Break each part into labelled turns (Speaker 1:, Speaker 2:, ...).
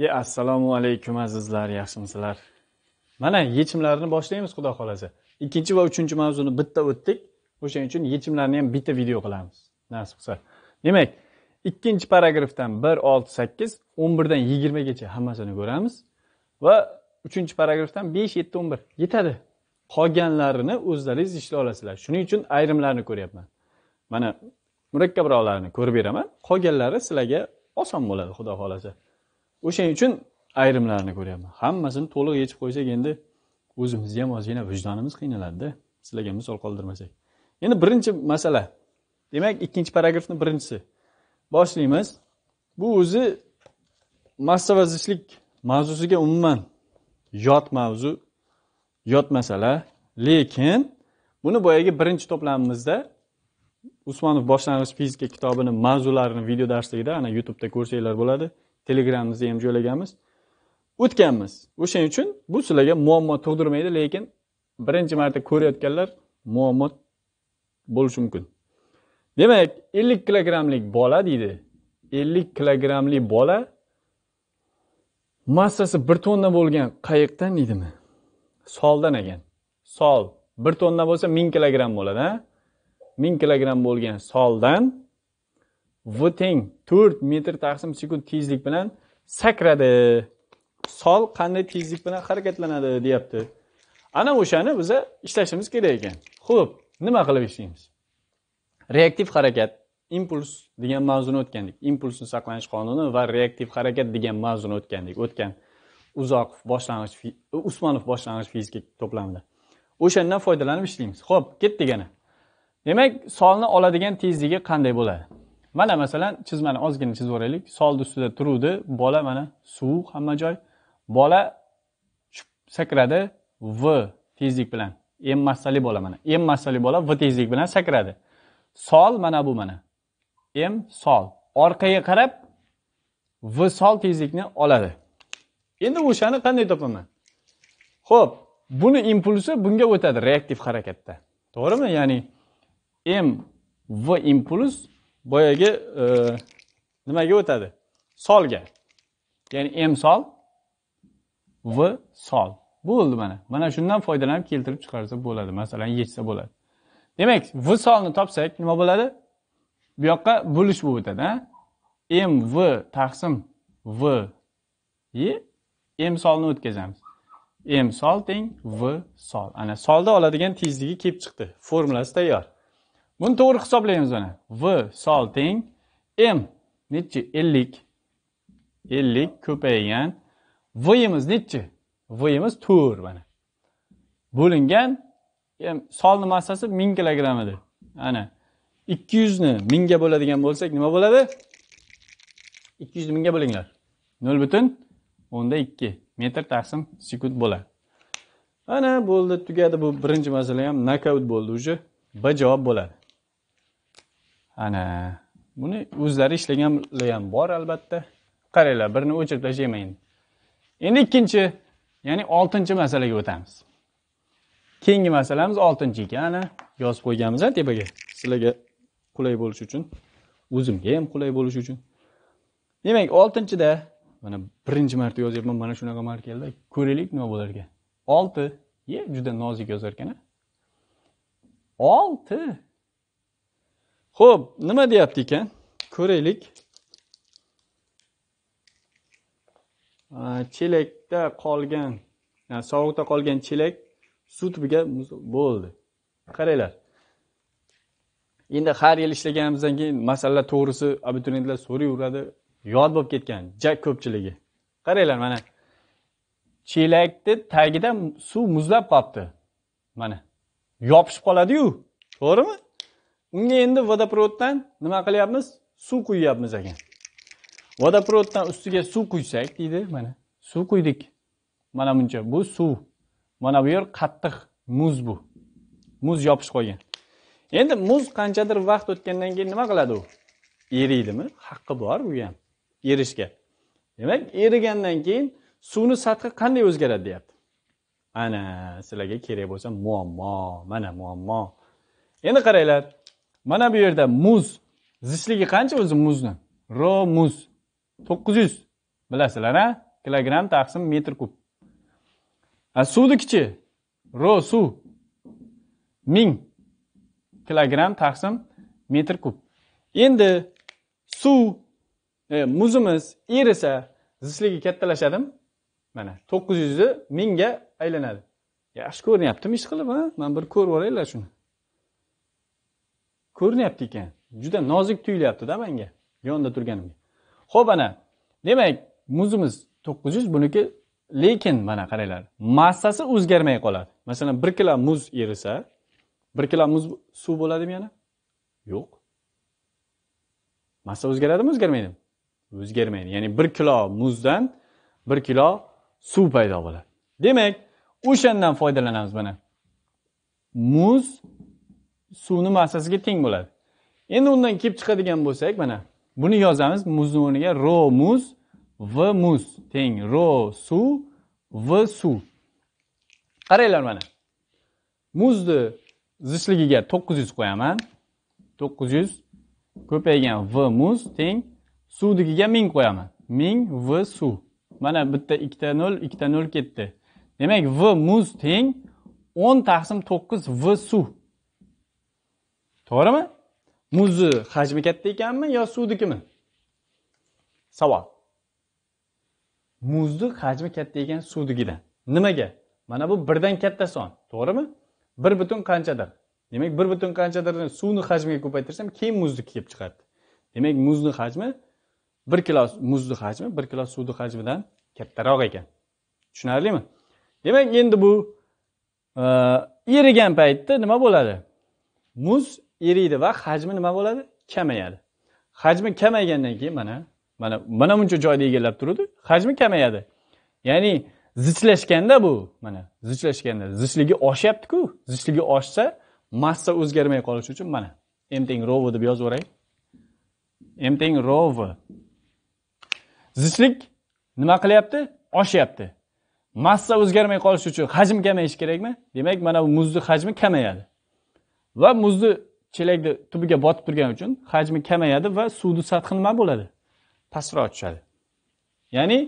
Speaker 1: Ya assalomu alaykum azizlar, yaxshimisizlar? Mana yechimlarni boshlaymiz xudo xohlasa Ikkinchi va uchinchi mavzuni bitta o'tdik. O'shaning uchun yechimlarni ham bitta video qilamiz. Nasib qilsa. Demak, ikkinchi paragrafdan 1 6 8 11 dan 20 gacha hammasini ko'ramiz va uchinchi paragrafdan 5 7 11 yetadi. Qolganlarini o'zlaringiz ishlay olasizlar. Shuning uchun ayrimlarni ko'ryapman. Mana murakkabroqlarini ko'rib beraman. Qolganlari sizlarga oson bo'ladi xudo xohlasa o'shaning uchun ayrimlarini ko'ryapman hammasini to'liq yechib qo'ysak endi o'zimizni ham ozgina vijdonimiz qiynaladida sizlarga misol qoldirmasak endi birinchi masala demak ikkinchi paragrafni birinchisi boshlaymiz bu o'zi massavazishlik mavzusiga umuman yot mavzu yot masala lekin buni boyagi birinchi to'plamimizda usmonov boshlang'ich fizika kitobini mavzularini video darsligida ana youtubeda ko'rsanglar bo'ladi telegramimizni ham joylaganmiz o'tganmiz o'shaning uchun bu sizlarga muammo tug'dirmaydi lekin birinchi marta ko'rayotganlar muammo bo'lishi mumkin demak ellik kilogrammlik bola deydi ellik kilogrammli bola massasi bir tonna bo'lgan qayiqdan deydimi soldan ekan sol bir tonna bo'lsa ming kilogramm bo'ladi ming kilogramm bo'lgan soldan v teng to'rt metr taqsim sekund tezlik bilan sakradi sol qanday tezlik bilan harakatlanadi deyapti ana o'shani biza ishlashimiz kerak ekan ho'p nima qilib ishlaymiz reaktiv harakat impuls degan mavzuni o'tgandik impulsni saqlanish qonuni va reaktiv harakat degan mavzuni o'tgandik o'tgan uzoq boshlang'ich usmonov boshlang'ich fizika to'plamida o'shandan foydalanib ishlaymiz ho'p ketdik yana demak solni oladigan tezligi qanday bo'ladi mana masalan chizmani ozgina chizib yuboraylik stolni ustida turuvdi bola mana suv hamma joy bola sakradi v tezlik bilan m massali bola mana m massali bola v tezlik bilan sakradi sol mana bu mana m sol orqaga qarab v sol tezlikni oladi endi o'shani qanday topaman ho'p buni impulsi bunga o'tadi reaktiv harakatda to'g'rimi ya'ni m v impuls boyagi e, nimaga o'tadi solga ya'ni m sol v sol bo'ldi mana mana shundan foydalanib keltirib chiqarsa bo'ladi masalan yechsa bo'ladi demak v solni topsak nima bo'ladi bu yoqqa bo'lish bo'lib o'tadi m v taqsim v i m solni o'tkazamiz m sol teng v sol ana solda oladigan tezligi kelib chiqdi formulasi tayyor buni to'g'ri hisoblaymiz mana v sol teng m nechi ellik ellik ko'paygan vimiz nechi vimiz to'rt mana bo'lingan solni massasi ming kilogramm edi ana ikki yuzni mingga bo'ladigan bo'lsak nima bo'ladi ikki yuzni mingga bo'linglar nol butun o'nda ikki metr taqsim sekund bo'ladi ana bo'ldi tugadi bu birinchi masala ham nokaut bo'ldi уже b javob bo'ladi ana buni o'zlari ishlaganlar ham bor albatta qaranglar birini o'chirib tashlamang endi ikkinchi ya'ni oltinchi masalaga o'tamiz keyingi masalamiz oltinchi ekan ana yozib qo'yganmiz tepaga sizlarga qulay bo'lishi uchun o'zimga ham qulay bo'lishi uchun demak oltinchida mana birinchi marta yozyapman mana shunaqa keldi ko'raylik nima bo'lar ekan olti ye juda nozik yozar ekan olti Xo'p, nima deyapti ekan? Ko'raylik. Chelakda qolgan, yani sovuqda qolgan chelak suv tubiga bo'ldi. Qaranglar. Endi har yil ishlaganimizdan keyin masalalar to'g'risi abituriyentlar so'rayveradi. Yod bo'lib ketgan, jak ko'pchiligi. Qaranglar mana. Chelakni tagida suv muzlab qolibdi. Mana. Yopishib qoladi-yu. To'g'rimi? unga endi vodoprovoddan nima qilyapmiz suv quyyapmiz ekan vodoprovoddan ustiga suv quysak deydi mana suv quydik mana buncha bu suv mana bu yer qattiq muz bu muz yopishib qolgan endi muz qanchadir vaqt o'tgandan keyin nima qiladi u eriydimi haqqi bor u ham erishga demak erigandan keyin suvni sathi qanday o'zgaradi deyapti ana sizlarga kerak bo'lsa muammo mana muammo endi qaranglar mana bu yerda muz zichligi qancha o'zi muzni ro muz to'qqiz yuz bilasizlar a kilogramm taqsim metr kub a suvnikichi ro suv ming kilogramm taqsim metr kub endi suv e, muzimiz erisa zichligi kattalashadimi mana to'qqiz yuzni mingga aylanadi yaxshi ko'rinyaptimi ishqilib a man bir ko'rib olaylar shuni ko'rinyapti ekan juda nozik tuyulyaptida manga yonida turganimga ho'p ana demak muzimiz to'qqiz yuz buniki lekin mana qaranglar massasi o'zgarmay qoladi masalan bir kilo muz erisa bir kilo muz suv bo'ladimi yana yo'q massa o'zgaradimi o'zgarmaydimi o'zgarmaydi ya'ni bir kilo muzdan bir kilo suv paydo bo'ladi demak o'shandan foydalanamiz mana muz suvni massasiga teng bo'ladi endi undan kelib chiqadigan bo'lsak mana buni yozamiz muzni o'rniga ro muz v muz teng ro suv v suv qaranglar mana muzni zichligiga to'qqiz yuz qo'yaman to'qqiz yuz ko'paygan v muz teng suvnikiga ming qo'yaman ming v suv mana bitta ikkita nol ikkita nol ketdi demak v muz teng o'n taqsim to'qqiz v suv to'g'rimi muzni hajmi katta ekanmi yo suvnikimi savol muzni hajmi katta ekan suvnikidan nimaga mana bu birdan katta son to'g'rimi bir butun qanchadir demak bir butun qanchadirni suvni hajmiga ko'paytirsam keyin muzni kelib chiqadi demak muzni hajmi bir kilo muzni hajmi bir kilo suvni hajmidan kattaroq ekan tushunarlimi demak endi bu e, erigan paytda nima bo'ladi muz eriydi va hajmi nima bo'ladi kamayadi hajmi kamaygandan keyin mana mana mana buncha joyni egallab turadi hajmi kamayadi ya'ni zichlashganda bu mana zichlashganda zichligi oshyaptiku zichligi oshsa massa o'zgarmay qolishi uchun mana m teng rov deb yozib yuboray m teng rov zichlik nima qilyapti oshyapti massa o'zgarmay qolishi uchun hajm kamayishi kerakmi demak mana bu muzni hajmi kamayadi va muzni chelakni tubiga botib turgani uchun hajmi kamayadi va suvni sathi nima bo'ladi pastroq tushadi ya'ni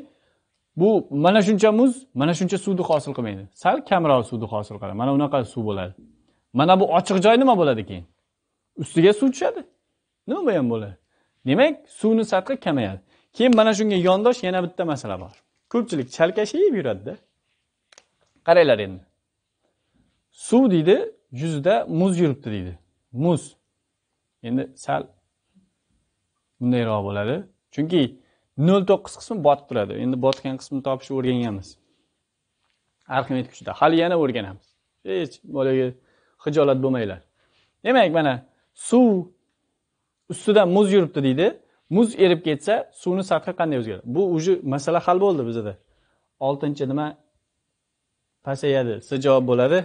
Speaker 1: bu mana shuncha muz mana shuncha suvni hosil qilmaydi sal kamroq suvni hosil qiladi mana unaqa suv bo'ladi mana bu ochiq joy nima bo'ladi keyin ustiga suv tushadi nima bu ham bo'ladi demak suvni sathi kamayadi keyin mana shunga yondosh yana bitta masala bor ko'pchilik chalkashib yuradida qaranglar endi suv deydi yuzida muz yuribdi deydi muz endi sal bundayroq bo'ladi chunki nol to'qqiz qismi botib turadi endi botgan qismni topishni o'rganganmiz arximet kuchida hali yana o'rganamiz hech boyagi hijolat bo'lmanglar demak mana suv ustidan muz yuribdi deydi muz erib ketsa suvni sathi qanday o'zgaradi bu уже masala hal bo'ldi bizada oltinchi nima pasayadi s javob bo'ladi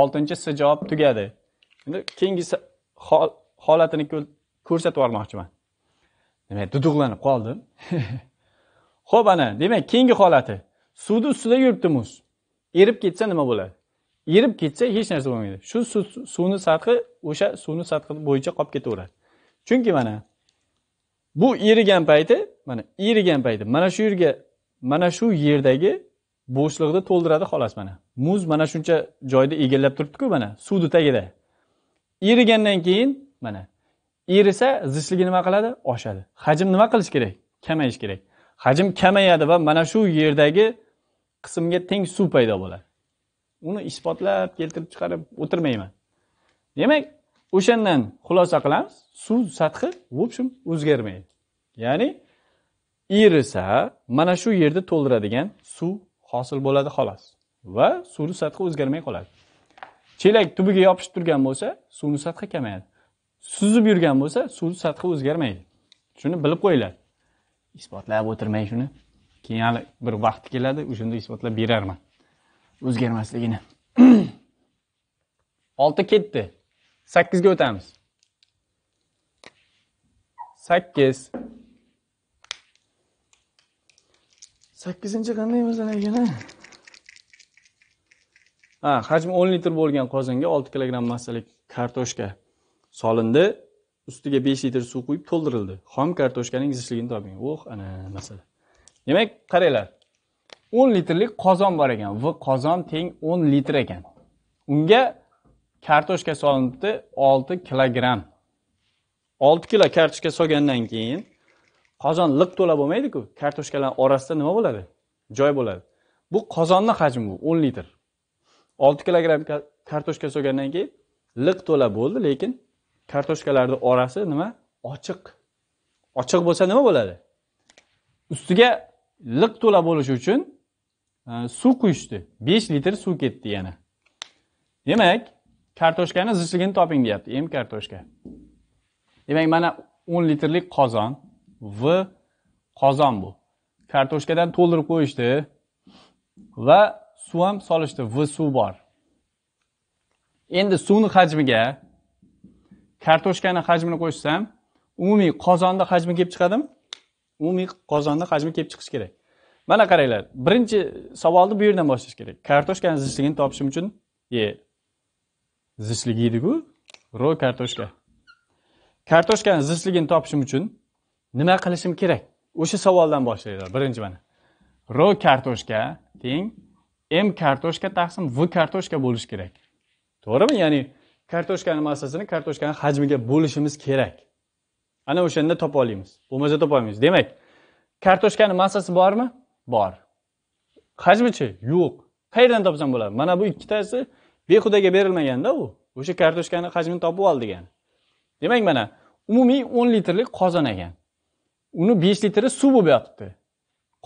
Speaker 1: oltinchi s javob tugadi endi keyingi holatini ko'rsatib yubormoqchiman demak duduqlanib qoldim ho'p ana demak keyingi holati suvni ustida yuribdi muz erib ketsa nima bo'ladi erib ketsa hech narsa bo'lmaydi shu suvni sathi o'sha suvni sathi bo'yicha qolib ketaveradi chunki mana bu erigan payti mana erigan payti mana shu yerga mana shu yerdagi bo'shliqni to'ldiradi xolos mana muz mana shuncha joyda egallab turibdiku mana suvni tagida erigandan keyin mana erisa zichligi nima qiladi oshadi hajm nima qilish kerak kamayish kerak hajm kamayadi va mana shu yerdagi qismga teng suv paydo bo'ladi uni isbotlab keltirib chiqarib o'tirmayman demak o'shandan xulosa qilamiz suv sathi в общем o'zgarmaydi ya'ni erisa mana shu yerda to'ldiradigan suv hosil bo'ladi xolos va suvni sathi o'zgarmay qoladi chelak tubiga yopishib turgan bo'lsa suvni sathi kamayadi suzib yurgan bo'lsa suvni sathi o'zgarmaydi shuni bilib qo'yinglar isbotlab o'tirmang shuni keyin hali bir vaqti keladi o'shanda isbotlab berarman o'zgarmasligini olti ketdi sakkizga o'tamiz sakkiz sakkizinchi qanday masala ekan ha hajmi o'n litr bo'lgan qozonga olti kilogramm massalik kartoshka solindi ustiga besh litr suv quyib to'ldirildi xom kartoshkaning zichligini toping oh ana masala demak qaranglar o'n litrlik qozon bor ekan v qozon teng o'n litr ekan unga kartoshka solinibdi olti kilogramm olti kilo kartoshka solgandan keyin qozon liq to'la bo'lmaydiku kartoshkalar orasida nima bo'ladi joy bo'ladi bu qozonni hajmi bu o'n litr olti kilogramm kartoshka so'gandan keyin liq to'la bo'ldi lekin kartoshkalarni orasi nima ochiq ochiq bo'lsa nima bo'ladi ustiga liq to'la bo'lishi uchun e, suv quyishdi besh litr suv ketdi yana demak kartoshkani zichligini toping deyapti em kartoshka demak mana o'n litrlik qozon v qozon bu kartoshkadan to'ldirib qo'yishdi va suv ham solishdi v suv bor endi suvni hajmiga kartoshkani hajmini qo'shsam umumiy qozonni hajmi kelib chiqadimi umumiy qozonni hajmi kelib chiqishi kerak mana qaranglar birinchi savolni bu yerdan boshlash kerak kartoshkani zichligini topishim uchun e zichligi ediku ro kartoshka kartoshkani zichligini topishim uchun nima qilishim kerak o'sha savoldan boshlanglar birinchi mana ro kartoshka teng m kartoshka taqsim v kartoshka bo'lishi kerak to'g'rimi ya'ni kartoshkani massasini kartoshkani hajmiga bo'lishimiz kerak ana o'shanda topa olamiz bo'lmasa topolmaymiz demak kartoshkani massasi bormi bor hajmichi yo'q qayerdan topsam bo'ladi mana bu ikkitasi behudaga berilmaganda u o'sha kartoshkani hajmini topib ol degani demak mana umumiy o'n litrlik qozon ekan uni besh litri suv bo'lib yotibdi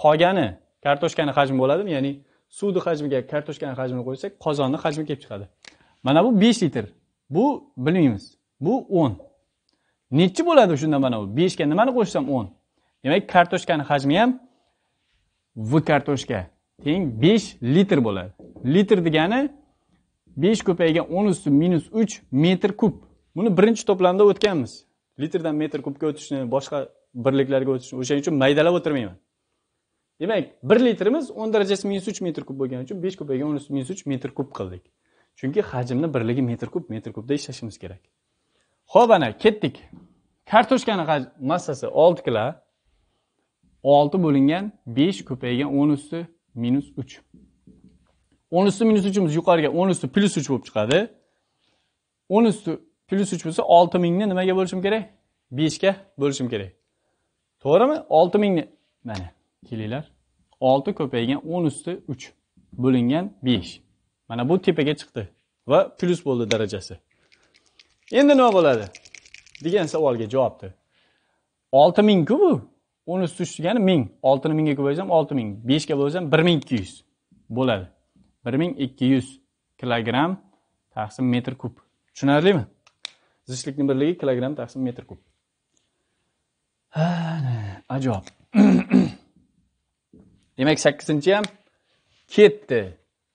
Speaker 1: qolgani kartoshkani hajmi bo'ladimi ya'ni suvni hajmiga kartoshkani hajmini qo'ysak qozonni hajmi kelib chiqadi mana bu besh litr bu bilmaymiz bu o'n nechi bo'ladi shunda mana bu beshga nimani qo'shsam o'n demak kartoshkani hajmi ham v kartoshka teng besh litr bo'ladi litr degani besh ko'paygan o'n usti minus uch metr kub buni birinchi to'plamda o'tganmiz litrdan metr kubga o'tishni boshqa birliklarga o'tishni o'shaning uchun maydalab o'tirmayman demak bir litrimiz o'n darajasi minus uch metr kub bo'lgani uchun besh kubaga o'n minus uch metr kub qildik chunki hajmni birligi metr kub metr kubda ishlashimiz kerak ho'p ana ketdik kartoshkani massasi olti kilo olti bo'lingan besh ko'paygan o'n usti minus uch o'n usti minus uchimiz yuqoriga o'n usti plyus uch bo'lib chiqadi o'n usti plyus uch bo'lsa olti mingni nimaga bo'lishim kerak beshga bo'lishim kerak to'g'rimi olti mingni mana kelinglar 6 ko'paygan 10 usti 3 bo'lingan 5 mana bu tepaga chiqdi va plyus bo'ldi darajasi endi nima bo'ladi degan savolga javobdi olti mingku bu o'n usti uch degani ming oltini mingga ko'paysam olti ming beshga bo'lsam bir ming ikki yuz bo'ladi bir ming ikki yuz kilogramm taqsim metr kub tushunarlimi zichlikni birligi kilogramm taqsim metr kub ajoyib demak sakkizinchi ham ketdi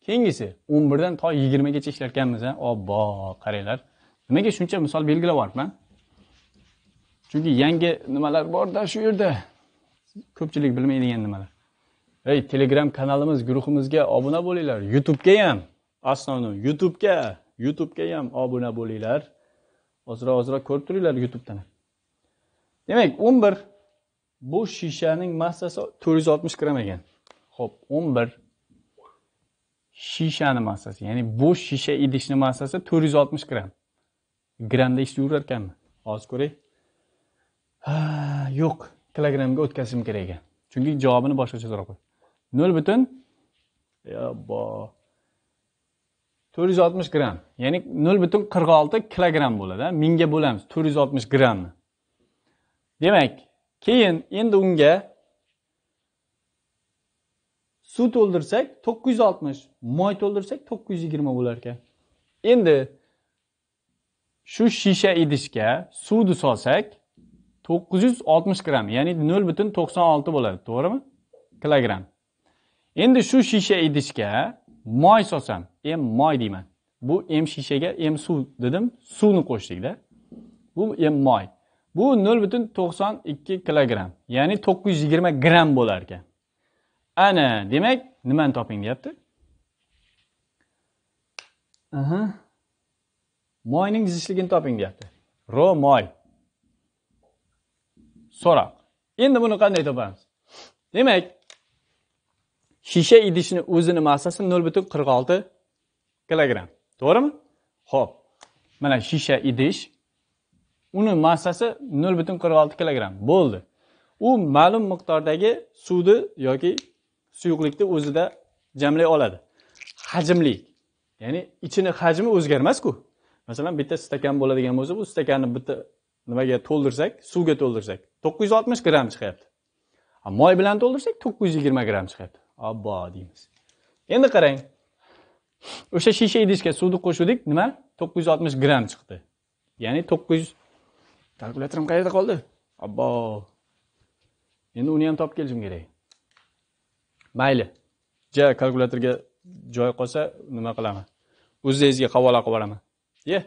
Speaker 1: keyingisi o'n birdan to yigirmagacha ishlatganmiz a obbo qaranglar nimaga shuncha misol belgilab yuboribman chunki yangi nimalar borda shu yerda ko'pchilik bilmaydigan nimalar ey telegram kanalimiz guruhimizga obuna bo'linglar youtubega ham основной youtubega youtubega ham obuna bo'linglar ozroq ozroq ko'rib turinglar youtubedan demak o'n bir bu shishaning massasi to'rt yuz oltmish gramm ekan ho'p o'n bir shishani massasi ya'ni bo'sh shisha idishni massasi to'rt yuz oltmish gramm grammda ish yurar ekanmi hozir ko'ray yo'q kilogrammga o'tkazishim kerak ekan chunki javobini boshqacha so'rab qo'y nol butun yobbo to'rt yuz oltmish gramm ya'ni nol butun qirq olti kilogramm bo'ladi mingga bo'lamiz to'rt yuz oltmish grammni demak keyin endi unga suv to'ldirsak to'qqiz yuz oltmish moy to'ldirsak to'qqiz yuz yigirma bo'lar ekan endi shu shisha idishga suvni solsak to'qqiz yuz oltmish gramm ya'ni nol butun to'qson olti bo'ladi to'g'rimi kilogramm endi shu shisha idishga moy solsam m moy deyman bu m shishaga m suv dedim suvni qo'shdikda bu m moy bu nol butun to'qson ikki kilogramm ya'ni to'qqiz yuz yigirma gramm bo'lar ekan ana demak nimani toping deyapti aha moyning zichligini toping deyapti ro moy so'roq endi buni qanday topamiz demak shisha idishni o'zini massasi nol butun qirq olti kilogramm to'g'rimi ho'p mana shisha idish uni massasi nol butun qirq olti kilogramm bo'ldi u ma'lum miqdordagi suvni yoki suyuqlikni o'zida jamlay oladi hajmli ya'ni ichini hajmi o'zgarmasku masalan bitta stakan bo'ladigan bo'lsa bu stakanni bitta nimaga to'ldirsak suvga to'ldirsak to'qqiz yuz oltmish gramm chiqyapti moy bilan to'ldirsak to'qqiz yuz yigirma gramm chiqyapti obbo deymiz endi qarang o'sha shisha idishga suvni qo'shuvdik nima to'qqiz yuz oltmish gramm chiqdi ya'ni to'qqiz yuz kalkulyatorim qayerda qoldi obbo endi uni ham topib kelishim kerak mayli ja kalkulyatorga joy qolsa nima qilaman o'zingizga havola qilib yuboraman ye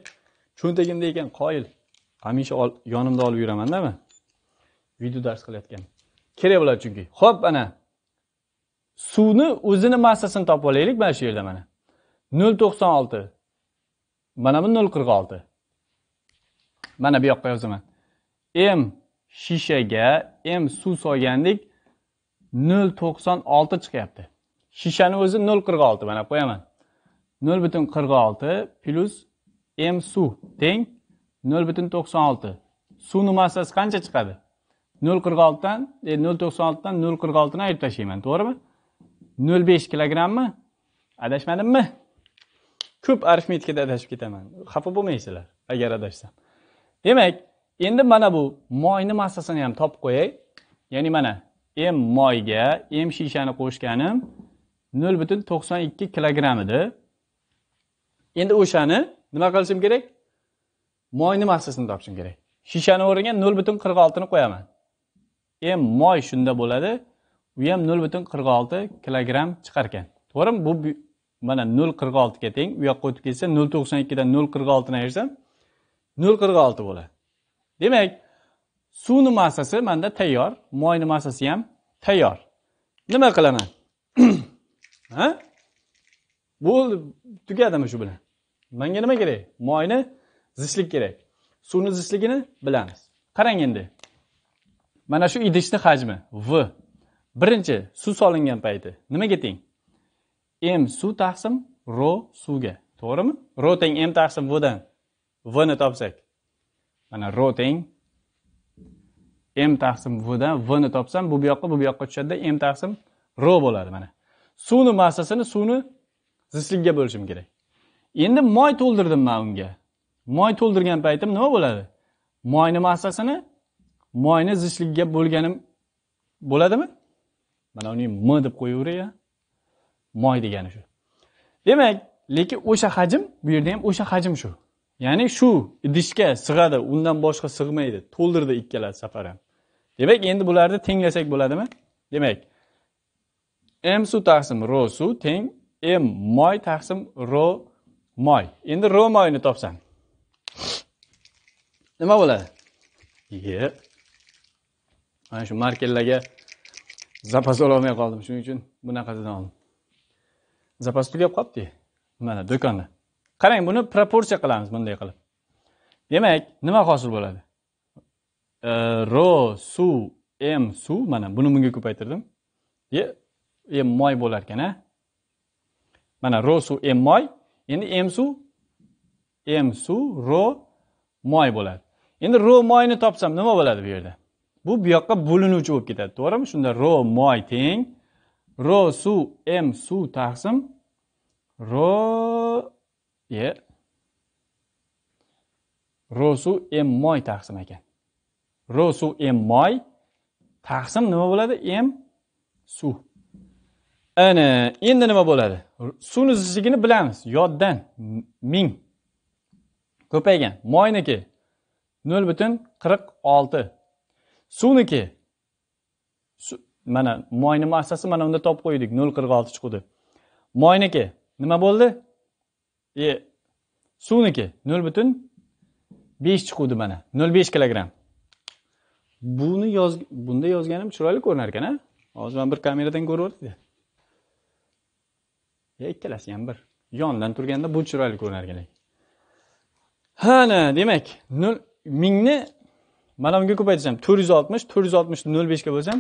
Speaker 1: cho'ntagimda ekan qoyil hamisha yonimda olib yuramandami video dars qilayotgan kerak bo'ladi chunki ho'p mana suvni o'zini massasini topib olaylik mana shu yerda mana nol to'qson olti mana bu nol qirq olti mana bu yoqqa yozaman m shishaga m suv solgandik nol to'qson olti chiqyapti shishani o'zi nol qirq olti mana qo'yaman nol butun qirq olti plyus m suv teng nol butun to'qson olti suvni massasi qancha chiqadi nol qirq oltidan e, nol to'qson oltidan nol qirq oltini ayirib tashlayman to'g'rimi nol besh kilogrammmi adashmadimmi ko'p arifmetikada adashib ketaman xafa bo'lmaysizlar agar adashsam demak endi mana bu moyni massasini ham topib qo'yay ya'ni mana m moyga m shishani qo'shganim nol butun to'qson ikki kilogramm edi endi o'shani nima qilishim kerak moyni massasini topishim kerak shishani o'rniga nol butun qirq oltini qo'yaman m moy shunda bo'ladi u ham nol butun qirq olti kilogramm chiqarkan to'g'rimi bu mana nol qirq oltiga teng u yoqqa o'tib ketsa nol to'qson ikkidan nol qirq oltini ayirsam nol qirq olti bo'ladi demak suvni massasi manda tayyor moyni massasi ham tayyor nima qilaman ha bo'ldi tugadimi shu bilan manga nima kerak moyni zichlik kerak suvni zichligini bilamiz qarang endi mana shu idishni hajmi v birinchi suv solingan payti nimaga teng m suv taqsim ro suvga to'g'rimi ro teng m taqsim vdan vni topsak mana ro teng m taqsim vdan vni topsam bu bu yoqqa bu bu yoqqa tushadida m taqsim ro bo'ladi mana suvni massasini suvni zichligiga bo'lishim kerak endi moy to'ldirdim man unga moy to'ldirgan paytim nima bo'ladi moyni massasini moyni zichligiga bo'lganim bo'ladimi mana uni m deb qo'yaveray moy degani shu demak lekin o'sha hajm bu yerda ham o'sha hajm shu ya'ni shu idishga sig'adi undan boshqa sig'maydi to'ldirdi ikkala safar ham demak endi bularni tenglasak bo'ladimi demak m suv taqsim ro suv teng m moy taqsim ro moy endi ro moyni topsam nima bo'ladi ye mana shu markellarga zapas ololmay qoldim shuning uchun bunaqasidan oldim zapas tugab qolibdi mana do'konda qarang buni proporsiya qilamiz bunday qilib demak nima hosil bo'ladi e, ro suv m suv mana buni bunga ko'paytirdim m moy bo'lar ekan a mana ro suv m moy endi m suv m suv ro moy bo'ladi endi ro moyni topsam nima bo'ladi bu yerda bu bu yoqqa bo'linuvchi bo'lib ketadi to'g'rimi shunda ro moy teng ro suv m suv taqsim ro er ro'su m moy taqsim ekan ro'su m moy taqsim nima bo'ladi m suv ana endi nima bo'ladi suvni zichligini bilamiz yoddan ming ko'paygan moyniki nol butun qirq olti suvniki mana moyni massasi mana unda topib qo'ydik nol qirq olti chiquvdi moyniki nima bo'ldi e suvniki nol butun besh chiquvdi mana nol besh kilogramm buni yoz bunda yozganim chiroyli ko'rinar ekan a hozir man bir kameradan ko'raverdik yo ikkalasi ham bir yondan turganda bu chiroyli ko'rinar ekan ana demak nol mingni mana bunga ko'paytirsam to'rt yuz oltmish to'rt yuz oltmishni nol beshga bo'lsam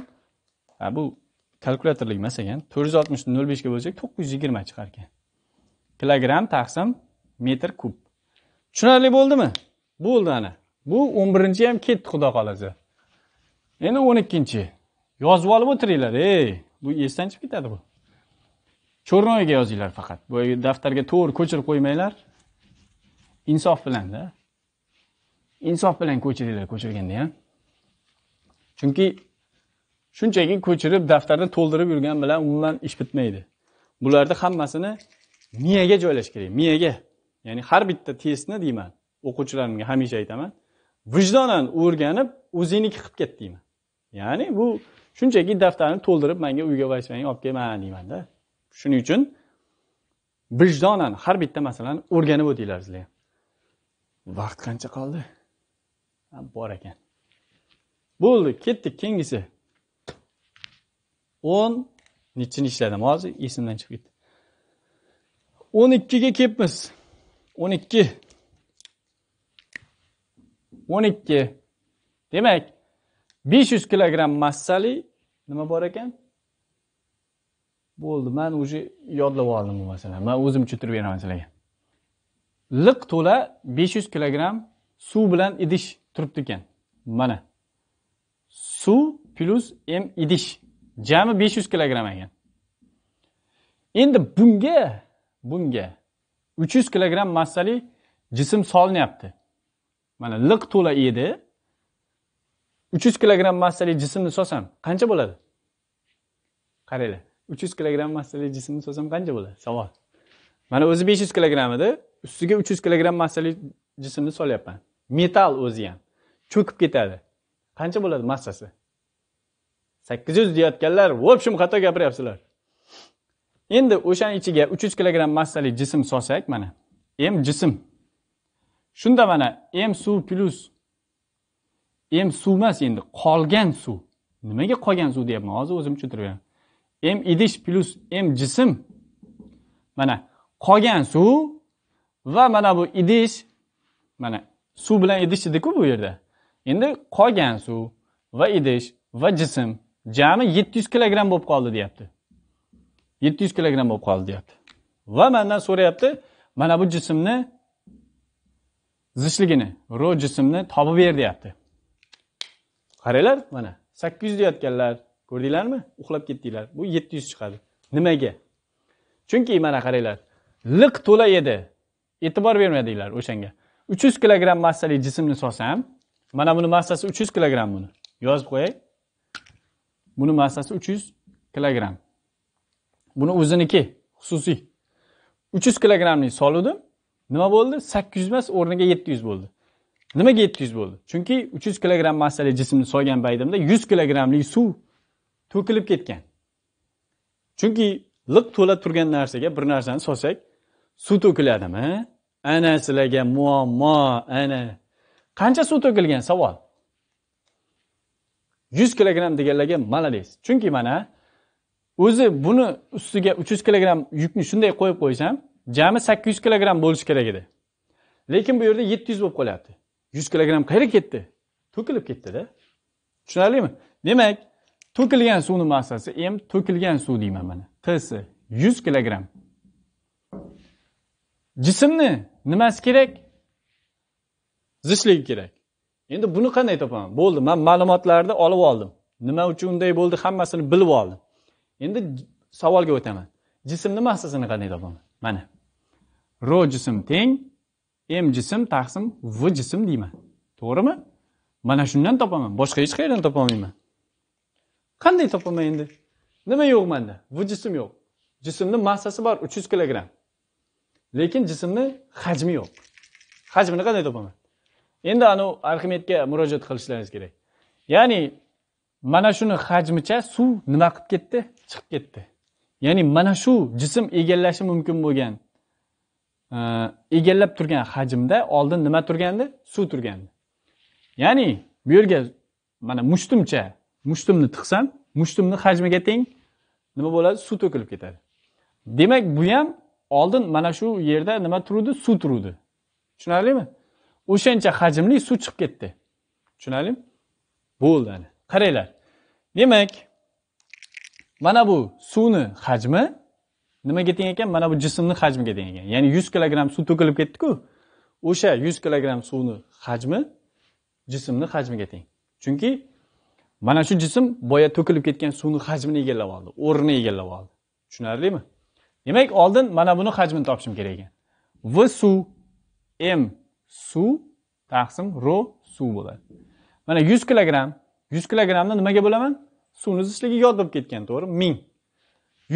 Speaker 1: bu kalkulyatorlik emas ekan to'rt yuz oltmishni nol beshga bo'lsak to'qqiz yuz yigirma chiqar ekan kilogramm taqsim metr kub tushunarli bo'ldimi bo'ldi ana bu o'n birinchi ham ketdi xudo xohlasa endi o'n ikkinchi yozib olib o'tiringlar ey bu esdan chiqib ketadi bu chornoyga yozinglar faqat boyagi daftarga to'g'ri ko'chirib qo'ymanglar insof bilanda insof bilan ko'chiringlar ko'chirganda ham chunki shunchaki ko'chirib daftarni to'ldirib yurgan bilan umuman ish bitmaydi bularni hammasini miyaga joylash kerak miyaga ya'ni har bitta testni deyman o'quvchilarimga hamisha aytaman vijdonan o'rganib o'zingniki qilib ket deyman ya'ni bu shunchaki daftarni to'ldirib manga uyga vaysvang olib kelman deymanda shuning uchun vijdonan har bitta masalani o'rganib o'tinglar sizlar vaqt qancha qoldi bor ekan bo'ldi ketdik keyingisi o'n nechini ishladim hozir esimdan chiqib ketdi o'n ikkiga kelibmiz o'n ikki o'n ikki demak besh yuz kilogramm massali nima bor ekan bo'ldi man уже yodlab oldim bu masalani man o'zim tushuntirib beraman sizlarga liq to'la besh yuz kilogramm suv bilan idish turibdi ekan mana suv plyus m idish jami besh yuz kilogramm ekan endi bunga bunga 300 kilogramm massali jism solinyapti mana liq to'la edi 300 kilogramm massali jismni solsam qancha bo'ladi qaranglar 300 kilogramm massali jismni solsam qancha bo'ladi savol mana o'zi 500 kilogramm edi ustiga 300 kilogramm massali jismni solyapman metal o'zi ham cho'kib ketadi qancha bo'ladi massasi sakkiz yuz deyotganlar в общем xato gapiryapsizlar endi o'shani ichiga uch yuz kilogramm massali jism solsak mana m jism shunda mana m suv plyus m suv emas endi qolgan suv nimaga qolgan suv deyapman hozir o'zim tushuntiryapman m idish plyus m jism mana qolgan suv va mana bu idish mana suv bilan idish ediku bu yerda endi qolgan suv va idish va jism jami yetti yuz kilogramm bo'lib qoldi deyapti yetti yuz kilogramm bo'lib qoldi deyapti va mandan so'rayapti mana bu jismni zichligini ro jismni topib ber deyapti qaranglar mana sakkiz yuz deyotganlar ko'rdinglarmi uxlab ketdinglar bu yetti yuz chiqadi nimaga chunki mana qaranglar liq to'la edi e'tibor bermadinglar o'shanga uch yuz kilogramm massali jismni solsam mana buni massasi uch yuz kilogramm buni yozib qo'yay buni massasi uch yuz kilogramm buni o'ziniki xususiy uch yuz kilogrammlik soluvdim nima bo'ldi sakkiz yuz emas o'rniga yetti yuz bo'ldi nimaga yetti yuz bo'ldi chunki uch yuz kilogramm massali jismni solgan paytimda yuz kilogrammlik suv to'kilib ketgan chunki liq to'la turgan narsaga bir narsani solsak suv to'kiladimi ana sizlarga muammo ana qancha suv to'kilgan savol yuz kilogramm deganlarga malades chunki mana o'zi buni ustiga 300 kilogramm yukni shunday qo'yib qo'ysam jami 800 kilogramm bo'lishi kerak edi lekin bu yerda 700 bo'lib qolyapti 100 kilogramm qayerga ketdi to'kilib ketdida tushunarlimi demak to'kilgan suvni massasi m to'kilgan suv deyman mana tsi 100 kilogramm jismni nimasi kerak zichligi kerak endi buni qanday topaman bo'ldi man ma'lumotlarni olib oldim nima uchun unday bo'ldi hammasini bilib oldim endi savolga o'taman jismni massasini qanday topaman mana ro jism teng m jism taqsim v jism deyman to'g'rimi mana shundan topaman boshqa hech qayerdan topolmayman qanday topaman endi nima yo'q manda v jism yo'q jismni massasi bor uch yuz kilogramm lekin jismni hajmi yo'q hajmini qanday topaman endi anavi arximetga murojaat qilishlaringiz kerak ya'ni mana shuni hajmicha suv nima qilib ketdi chiqib ketdi ya'ni mana shu jism egallashi mumkin bo'lgan e, egallab turgan hajmda oldin nima turgandi suv turgandi ya'ni bu yerga mana mushtumcha mushtumni tiqsam mushtumni hajmiga teng nima bo'ladi suv to'kilib ketadi demak bu ham oldin mana shu yerda nima turuvdi suv turuvdi tushunarlimi o'shancha hajmli suv chiqib ketdi tushunarlimi bo'ldi qaranglar demak mana bu suvni hajmi nimaga teng ekan mana bu jismni hajmiga teng ekan ya'ni yuz kilogramm suv to'kilib ketdiku o'sha yuz kilogramm suvni hajmi jismni hajmiga teng chunki mana shu jism boya to'kilib ketgan suvni hajmini egallab oldi o'rnini egallab oldi tushunarlimi demak oldin mana buni hajmini topishim kerak ekan v suv m suv taqsim ro suv bo'ladi mana yuz kilogramm yuz kilogrammni nimaga bo'laman suvni zichligi yodlab ketgan to'g'ri ming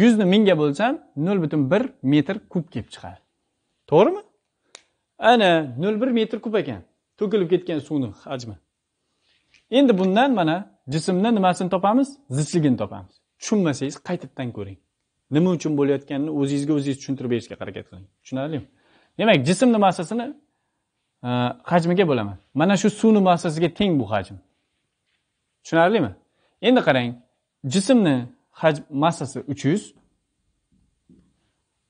Speaker 1: yuzni mingga bo'lsam nol butun bir metr kub kelib chiqadi to'g'rimi ana nol bir metr kub ekan to'kilib ketgan suvni hajmi endi bundan mana jismni nimasini topamiz zichligini topamiz tushunmasangiz qaytadan ko'ring nima uchun bo'layotganini o'zingizga o'zingiz tushuntirib berishga harakat qiling tushunarlimi demak jismni massasini e, hajmiga bo'laman mana shu suvni massasiga teng bu hajm tushunarlimi endi qarang jismni hajm massasi uch yuz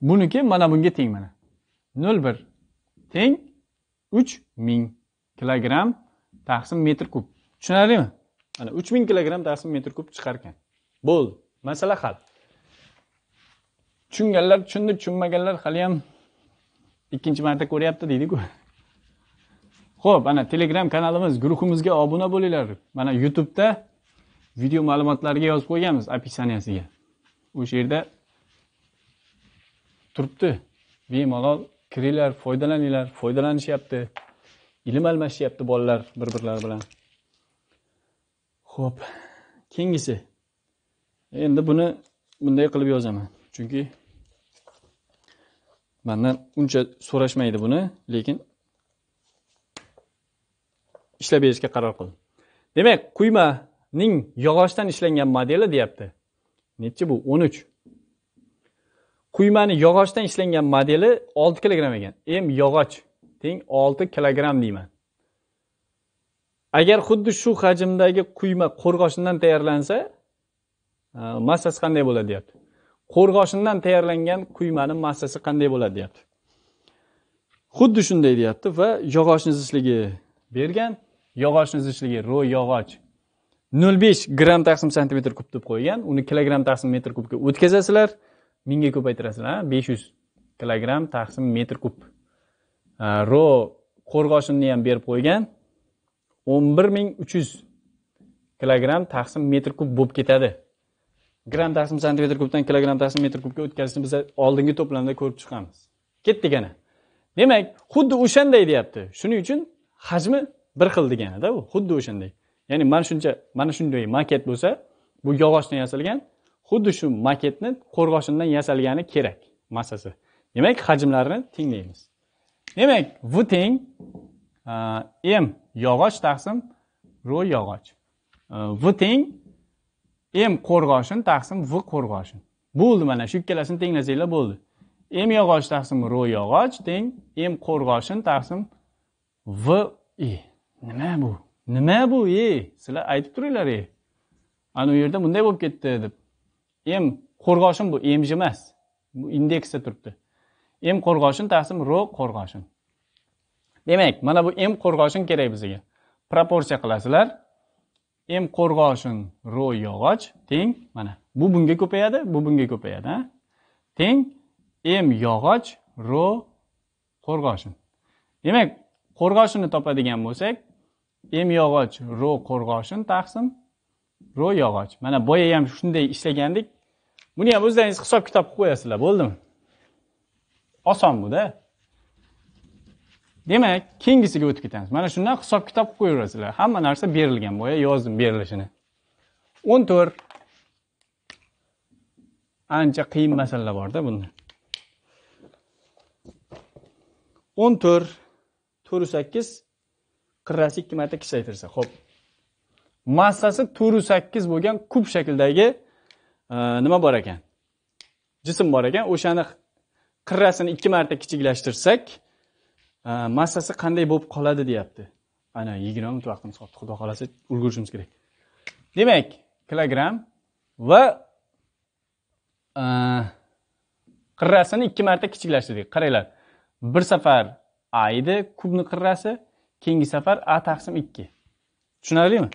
Speaker 1: buniki mana bunga teng mana nol bir teng uch ming kilogramm taqsim metr kub tushunarlimi mana uch ming kilogramm taqsim metr kub chiqar ekan bo'ldi masala hal tushunganlar tushundi tushunmaganlar haliyam ikkinchi marta ko'ryapti deydiku ho'p ana telegram kanalimiz guruhimizga obuna bo'linglar mana youtubeda video ma'lumotlariga yozib qo'yganmiz описаниясiga o'sha yerda turibdi bemalol kiringlar foydalaninglar foydalanishyapti ilm almashishyapti bolalar bir birlari bilan ho'p keyingisi endi buni bunday qilib yozaman chunki mandan uncha so'rashmaydi buni lekin ishlab berishga qaror qildim demak quyma ning yog'ochdan ishlangan modeli deyapti nechi bu o'n uch quymani yog'ochdan ishlangan modeli olti kilogramm ekan m yog'och teng olti kilogramm deyman agar xuddi shu hajmdagi quyma qo'rg'oshindan tayyorlansa massasi qanday bo'ladi deyapti qo'rg'oshindan tayyorlangan quymani massasi qanday bo'ladi deyapti xuddi shunday deyapti va yog'ochni zichligi bergan yog'ochni zichligi ro yog'och 0.5 gramm taqsim santimetr kub deb qo'ygan uni kilogramm taqsim metr kubga o'tkazasizlar mingga ko'paytirasizlar besh yuz kilogramm taqsim metr kub ro qo'rg'oshinni ham berib qo'ygan o'n bir ming uch yuz kilogramm taqsim metr kub bo'lib ketadi gramm taqsim santimetr kubdan kilogramm taqsim metr kubga o'tkazishni biz oldingi to'plamda ko'rib chiqamiz ketdik yana demak xuddi o'shanday deyapti shuning uchun hajmi bir xil deganida u xuddi o'shanday ya'ni mana shuncha mana shunday maket bo'lsa bu yog'ochdan yasalgan xuddi shu maketni qo'rg'oshindan yasalgani kerak massasi demak hajmlarini tenglaymiz demak v teng m yog'och taqsim ro yog'och v teng m qo'rg'oshin taqsim v qo'rg'oshin bo'ldi mana shu ikkalasini tenglasanglar bo'ldi m yog'och taqsim ro yog'och teng m qo'rg'oshin taqsim v i nima bu nima bu ey sizlar aytib turinglar ey ana u yerda bunday bo'lib ketdi deb m qo'rg'oshin bu mg emas bu indeksda turibdi m qo'rg'oshin taqsim ro qo'rg'oshin demak mana bu m qo'rg'oshin kerak bizga proporsiya qilasizlar m qo'rg'oshin ro yog'och teng mana bu bunga ko'payadi bu bunga ko'payadi teng m yog'och ro qo'rg'oshin demak qo'rg'oshinni topadigan bo'lsak yog'och ro qo'rg'oshin taqsim ro yog'och mana boya ham shunday ishlagandik buni ham o'zlaringiz hisob kitob qilib qo'yasizlar bo'ldimi oson buda demak keyingisiga o'tib ketamiz mana shundan hisob kitob qilib qo'yaverasizlar hamma narsa berilgan boya yozdim berilishini o'n to'rt ancha qiyin masala borda bunda o'n to'rt to'rt sakkiz qirrasi ikki marta kichraytirsa ho'p massasi to'rt sakkiz bo'lgan kub shakldagi e, nima bor ekan jism bor ekan o'shani qirrasini ikki marta kichiklashtirsak e, massasi qanday bo'lib qoladi deyapti ana yigirma minut vaqtimiz qolibdi xudo xohlasa ulgurishimiz kerak demak kilogramm va qirrasini e, ikki marta kichiklashtirdik qaranglar bir safar a edi kubni qirrasi keyingi safar a taqsim ikki tushunarlimi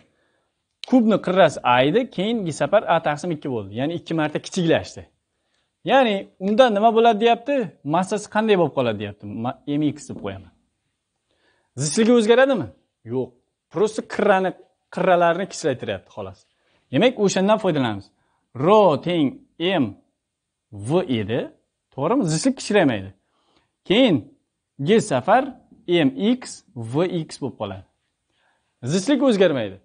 Speaker 1: kubni qirrasi a edi keyingi safar a taqsim ikki bo'ldi ya'ni ikki marta kichiklashdi ya'ni unda nima bo'ladi deyapti massasi qanday bo'lib qoladi deyapti mx deb qo'yaman zichligi o'zgaradimi yo'q просто qirrani qirralarini kichraytiryapti xolos demak o'shandan foydalanamiz ro teng m v edi to'g'rimi zichlik kichraymaydi keyingi safar mx vx bo'lib qoladi zichlik o'zgarmaydi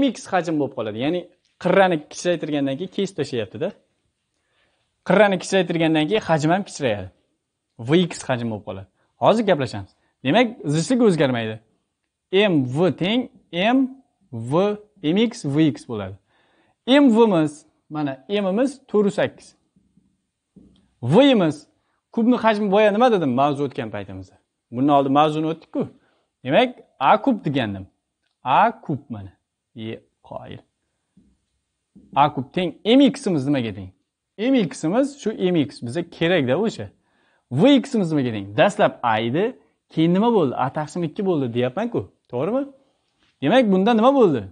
Speaker 1: mx hajm bo'lib qoladi ya'ni qirrani kichraytirgandan keyin kesib tashlayaptida qirrani kichraytirgandan keyin hajm ham kichrayadi vx hajm bo'lib qoladi hozir gaplashamiz demak zichlik o'zgarmaydi mv teng m v mx vx bo'ladi mvmiz mana mimiz to'rt yuz sakkiz vimiz kubni hajmi boya nima dedim mavzu o'tgan paytimizda bundan oldin mavzuni o'tdikku demak a kub degandim a kub mana e qoil a kub teng mximiz nimaga teng mximiz shu mx biza kerakda o'sha vximiz nimaga teng dastlab a edi keyin nima bo'ldi a taqsim ikki bo'ldi deyapmanku to'g'rimi demak bunda nima bo'ldi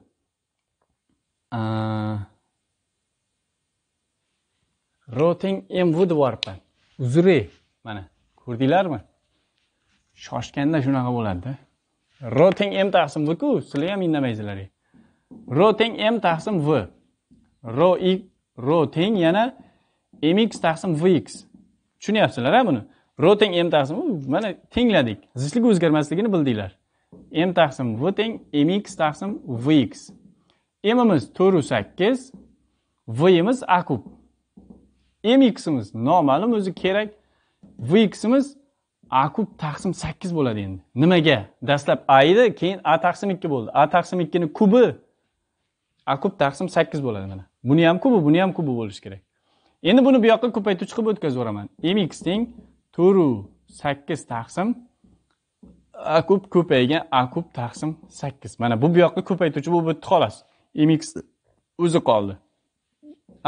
Speaker 1: teng mv deb yuboribman uzri mana ko'rdinglarmi shoshganda shunaqa bo'ladida ro teng m taqsim vku sizlar ham indamaysizlar ro teng m taqsim v ro i ro teng yana mx taqsim vx tushunyapsizlar a buni ro teng m taqsim mana tengladik zichlik o'zgarmasligini bildinglar m taqsim v teng mx taqsim vx mimiz to'rt yuz sakkiz vimiz a kub mximiz noma'lum o'zi kerak vximiz a kub taqsim sakkiz bo'ladi endi nimaga dastlab a edi keyin a taqsim ikki bo'ldi a taqsim ikkini kubi a kub taqsim sakkiz bo'ladi mana buni ham kubi buni ham kubi bo'lishi kerak endi buni bu yoqqa ko'paytuvchi qilib o'tkazib yuboraman mx teng to'rtu sakkiz taqsim a kub ko'paygan a kub taqsim sakkiz mana bu bu yoqqa ko'paytuvchi bo'lib o'tdi xolos mx o'zi qoldi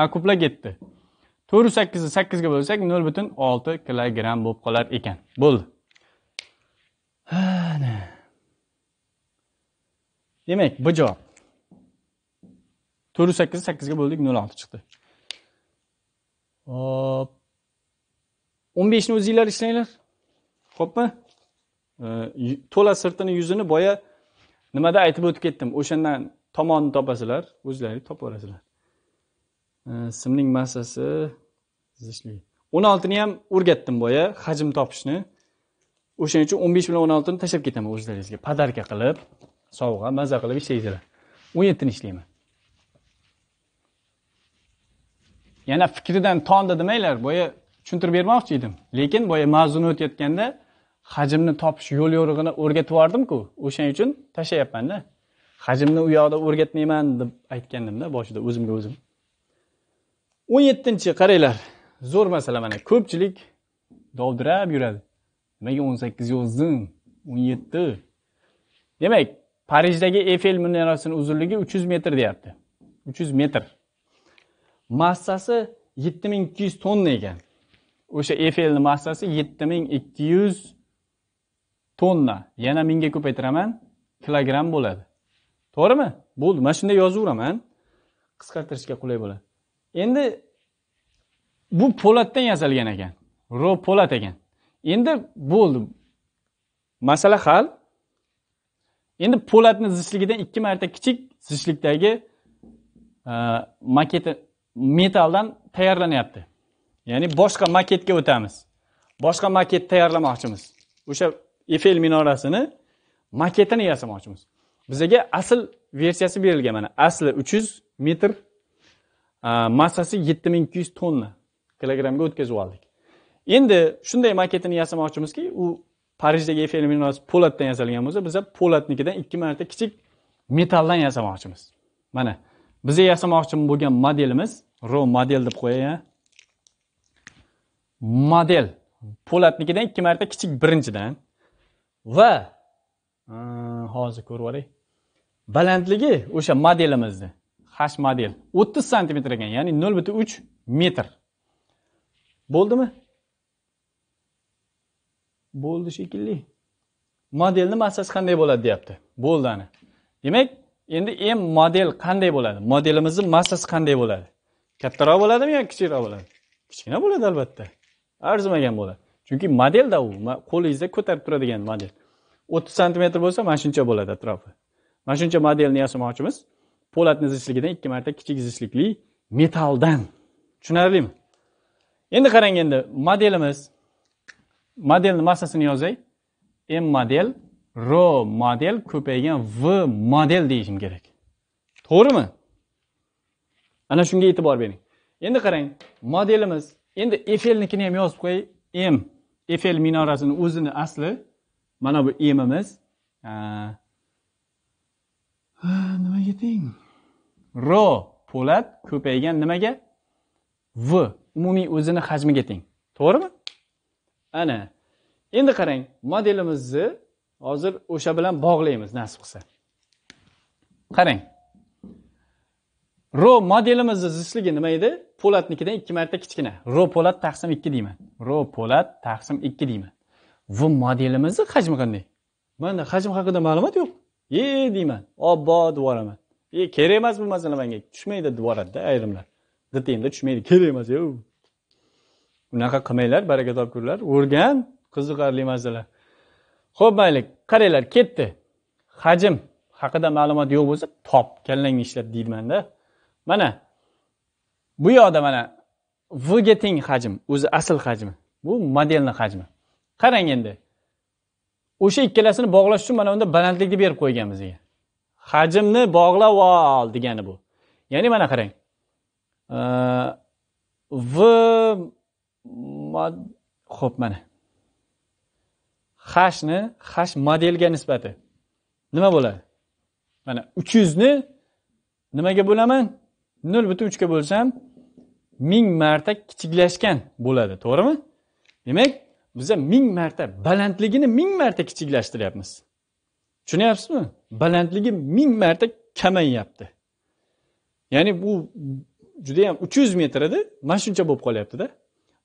Speaker 1: a kublar ketdi to'rt yuz sakkizni sakkizga bo'lsak nol butun olti kilogramm bo'lib qolar ekan bo'ldi demak bu javob to'rt yuz sakkizni sakkizga bo'ldik nol olti chiqdi hop o'n beshni o'zinglar ishlanglar ho'pmi to'la sirtini yuzini boya nimada aytib o'tib ketdim o'shandan tomonni topasizlar o'zlaringiz yuborasizlar simning massasi zichligi o'n oltini ham o'rgatdim boya hajm topishni o'shaning uchun o'n besh bilan o'n oltini tashlab ketaman o'zlaringizga podarka qilib sovg'a maza qilib ishlaysizlar o'n yettini ishlayman yana fikridan tondi demanglar boya tushuntirib bermoqchi edim lekin boya mavzuni o'tayotganda hajmni topish yo'l yo'rig'ini o'rgatib yubordimku o'shaning uchun tashlayapmanda hajmni u yoqda o'rgatmayman deb aytgandimda boshida o'zimga o'zim o'n yettinchi qaranglar zo'r masala mana ko'pchilik dovdirab yuradi nimaga o'n sakkiz yozdim o'n yetti demak parijdagi efel minorasini uzunligi uch yuz metr deyapti uch yuz metr massasi yetti ming ikki yuz tonna ekan o'sha efelni massasi yetti ming ikki yuz tonna yana mingga ko'paytiraman kilogramm bo'ladi to'g'rimi bo'ldi mana shunday yozaveraman qisqartirishga qulay bo'ladi endi bu po'latdan yasalgan ekan ro po'lat ekan endi bo'ldi masala hal endi po'latni zichligidan ikki marta kichik zichlikdagi e, maketi metaldan tayyorlanyapti ya'ni boshqa maketga o'tamiz boshqa maket tayyorlamoqchimiz o'sha efel minorasini maketini yasamoqchimiz bizaga asl versiyasi berilgan mana asli uch yuz metr Э, massasi yetti ming ikki yuz tonna kilogrammga o'tkazib oldik endi shunday maketini yasamoqchimizki u parijdagi efel binosi po'latdan yasalgan bo'lsa biza po'latnikidan ikki marta kichik metalldan yasamoqchimiz mana biza yasamoqchi bo'lgan modelimiz ro model deb qo'yay model po'latnikidan ikki marta kichik birinchidan va hozir ko'rib olay balandligi o'sha modelimizni hash model o'ttiz santimetr ekan ya'ni nol butun uch metr bo'ldimi bo'ldi shekilli modelni massasi qanday bo'ladi deyapti bo'ldi ana demak endi m model qanday bo'ladi modelimizni massasi qanday bo'ladi kattaroq bo'ladimi yoki kichikroq bo'ladi kichkina bo'ladi albatta arzimagan bo'ladi chunki modelda u qo'lingizda ko'tarib turadigan model o'ttiz santimetr bo'lsa mana shuncha bo'ladi atrofi mana shuncha modelni yasamoqchimiz po'latni zichligidan ikki marta kichik zichlikli metalldan tushunarlimi endi qarang endi modelimiz modelni massasini yozay m model r model ko'paygan v model deyishim kerak to'g'rimi ana shunga e'tibor bering endi qarang modelimiz endi efelnikini ham yozib qo'yay m efel minorasini o'zini asli mana bu emimiz nimaga teng ro po'lat ko'paygan nimaga v umumiy o'zini hajmiga teng to'g'rimi ana endi qarang modelimizni hozir o'sha bilan bog'laymiz nasib qilsa qarang ro modelimizni zichligi nima edi po'latnikidan ikki marta kichkina ro po'lat taqsim ikki deyman ro po'lat taqsim ikki deyman v modelimizni hajmi qanday manda hajm haqida ma'lumot yo'q e deyman obbo deb yuboraman e kerak emas bu masala manga tushmaydi deb yuboradida ayrimlar dtmda tushmaydi kerak emas yo unaqa qilmanglar baraka topkurlar o'rgan qiziqarli masala ho'p mayli qaranglar ketdi hajm haqida ma'lumot yo'q bo'lsa top kallangni ishlat deymanda mana bu yoqda mana vga teng hajm o'zi asl hajmi bu modelni hajmi qarang endi o'sha ikkalasini bog'lash uchun mana unda balandlikni berib qo'ygan bizga hajmni bog'lab ol degani bu ya'ni mana qarang v ho'p mana hashni hash modelga nisbati nima bo'ladi mana uch yuzni nimaga bo'laman nol butun uchga bo'lsam ming marta kichiklashgan bo'ladi to'g'rimi demak biza ming marta balandligini ming marta kichiklashtiryapmiz tushunyapsizmi balandligi ming marta kamayyapti ya'ni bu judayam uch yuz metr edi mana shuncha bo'lib qolyaptida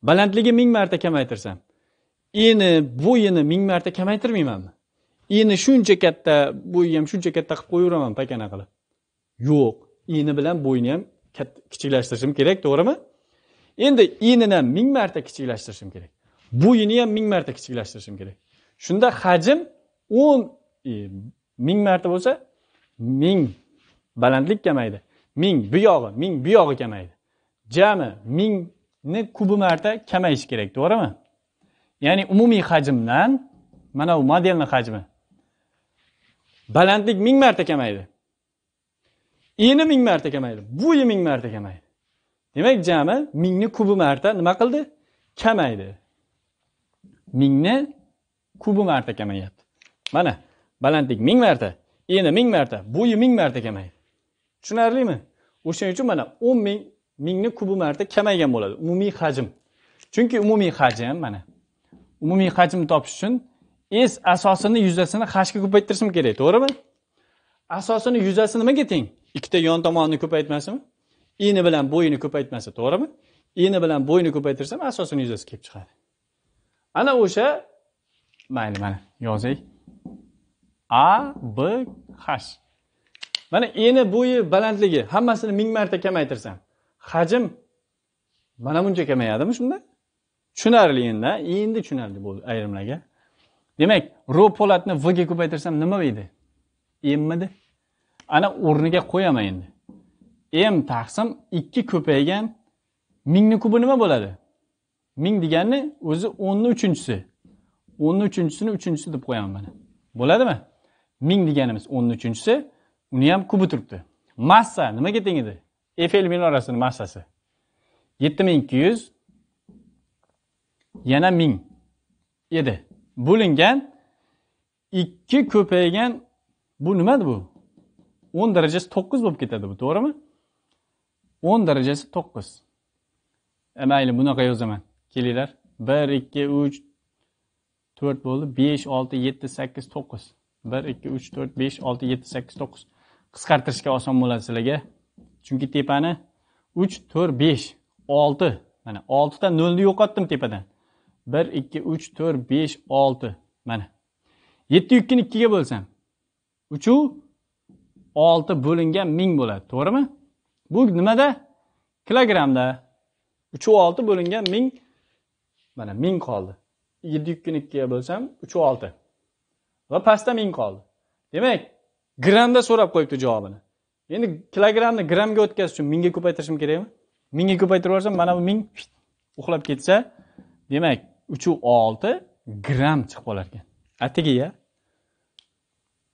Speaker 1: balandligi ming marta kamaytirsam eni bo'yini ming marta kamaytirmaymanmi eni shuncha katta bo'yi ham shuncha katta qilib qo'yaveraman pakana qilib yo'q eni bilan bo'yni ham kichiklashtirishim kerak to'g'rimi endi enini ham ming marta kichiklashtirishim kerak bo'yini ham ming marta kichiklashtirishim kerak shunda hajm o'n E, ming marta bo'lsa ming balandlik kamaydi ming buyog'i ming buyog'i kamaydi jami mingni kubi marta kamayishi kerak to'g'rimi ya'ni umumiy hajmdan mana bu modelni hajmi balandlik ming marta kamaydi eni ming marta kamaydi bo'yi ming marta kamaydi demak jami mingni kubi marta nima qildi kamaydi mingni kubi marta kamayyapti mana balandlik ming marta eni ming marta bo'yi ming marta kamaydi tushunarlimi o'shaning uchun mana o'n ming mingni kubi marta kamaygan bo'ladi umumiy hajm chunki umumiy hajm mana umumiy hajmni topish uchun s asosini yuzasini hashga ko'paytirishim kerak to'g'rimi asosini yuzasi nimaga teng ikkita yon tomonini ko'paytmasimi eni bilan bo'yini ko'paytmasa to'g'rimi eni bilan bo'yini ko'paytirsam asosini yuzasi kelib chiqadi ana o'sha mayli mana yozay a b h mana eni bo'yi balandligi hammasini ming marta kamaytirsam hajm mana buncha kamayadimi shunda tushunarli endi endi tushunarli bo'ldi ayrimlarga demak ro po'latni v ga ko'paytirsam nima bo'ladi emmidi ana o'rniga qo'yaman endi m taqsim ikki ko'paygan mingni kubi nima bo'ladi ming degani o'zi o'nni uchinchisi o'nni uchinchisini uchinchisi deb qo'yaman mana bo'ladimi ming deganimiz o'nni uchinchisi uni ham kubi turibdi massa nimaga teng edi efel minorasini massasi yetti ming ikki yuz yana ming edi bo'lingan ikki ko'paygan bu nimadi bu o'n darajasi to'qqiz bo'lib ketadi bu to'g'rimi o'n darajasi to'qqiz e, mayli bunaqa yozaman kelinglar bir ikki uch to'rt bo'ldi besh olti yetti sakkiz to'qqiz bir ikki uch to'rt besh olti yetti sakkiz to'qqiz qisqartirishga oson bo'ladi sizlarga chunki tepani uch to'rt besh olti mana oltita nolni yo'qotdim tepadan bir ikki uch to'rt besh olti mana yetti ikkini ikkiga bo'lsam uchu olti bo'lingan ming bo'ladi to'g'rimi bu nimada kilogrammda uchu olti bo'lingan ming mana ming qoldi yetti ikkini ikkiga bo'lsam uchu olti va pastda ming qoldi demak grammda so'rab qo'yibdi javobini endi kilogrammni grammga o'tkazish uchun mingga ko'paytirishim kerakmi mingga ko'paytirib yuborsam mana bu ming uxlab ketsa demak uchu olti gramm chiqib qolar ekan atigi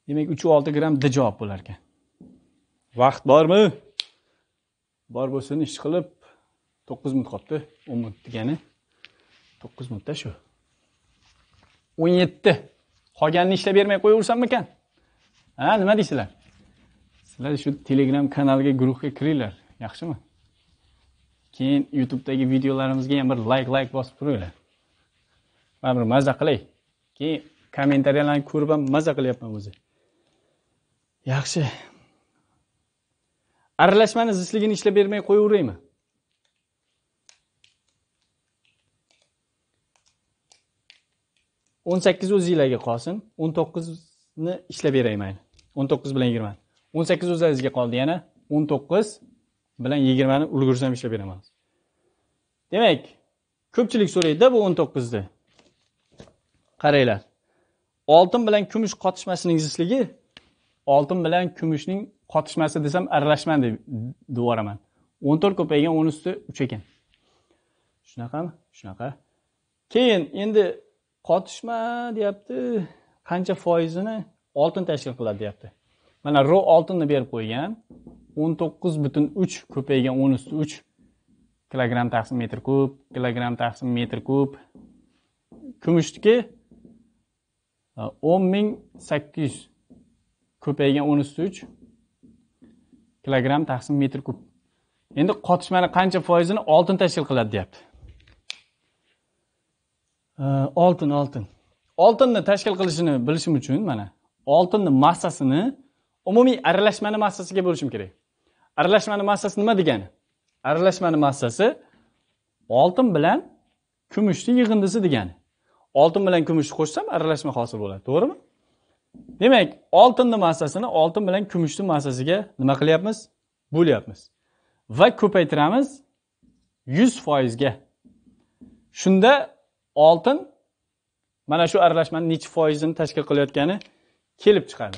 Speaker 1: demak uchu olti gramm d javob bo'lar ekan vaqt bormi bor bo'lsin ish qilib to'qqiz minut qolibdi o'n minut degani to'qqiz minutda shu o'n yetti qolganini ishlab bermay qo'yaversammikan ha nima deysizlar sizlar shu telegram kanaliga guruhga kiringlar yaxshimi keyin youtubedagi videolarimizga ham bir layk layk bosib turinglar baribir maza qilay keyin kommentariyalarni ko'rib ham maza qilyapman o'zi yaxshi aralashmani zichligini ishlab bermay qo'yaveraymi o'n sakkiz o'zinglarga qolsin o'n to'qqizni ishlab beray mayli o'n to'qqiz bilan yigirmani o'n sakkiz o'zlaringizga qoldi yana o'n to'qqiz bilan yigirmani ulgursam ishlab beraman demak ko'pchilik so'raydida bu o'n to'qqizni qaranglar oltin bilan kumush qotishmasining zichligi oltin bilan kumushning qotishmasi desam aralashman deb deoraman o'n to'rt ko'paygan o'n usti uch ekan shunaqami shunaqa keyin endi qotishma deyapti qancha foizini oltin tashkil qiladi deyapti mana ro oltinni berib qo'ygan o'n to'qqiz butun uch ko'paygan o'n usti uch kilogramm taqsim metr kub kilogramm taqsim metr kub kumushniki o'n ming sakkiz yuz ko'paygan o'n usti uch kilogramm taqsim metr kub endi qotishmani qancha foizini oltin tashkil qiladi deyapti oltin oltin oltinni tashkil qilishini bilishim uchun mana oltinni massasini umumiy aralashmani massasiga bo'lishim kerak aralashmani massasi nima degani aralashmani massasi oltin bilan kumushni yig'indisi degani oltin bilan kumushni qo'shsam aralashma hosil bo'ladi to'g'rimi demak oltinni massasini oltin bilan kumushni massasiga nima qilyapmiz bo'lyapmiz va ko'paytiramiz yuz foizga shunda oltin mana shu aralashmani necha foizini tashkil qilayotgani kelib chiqadi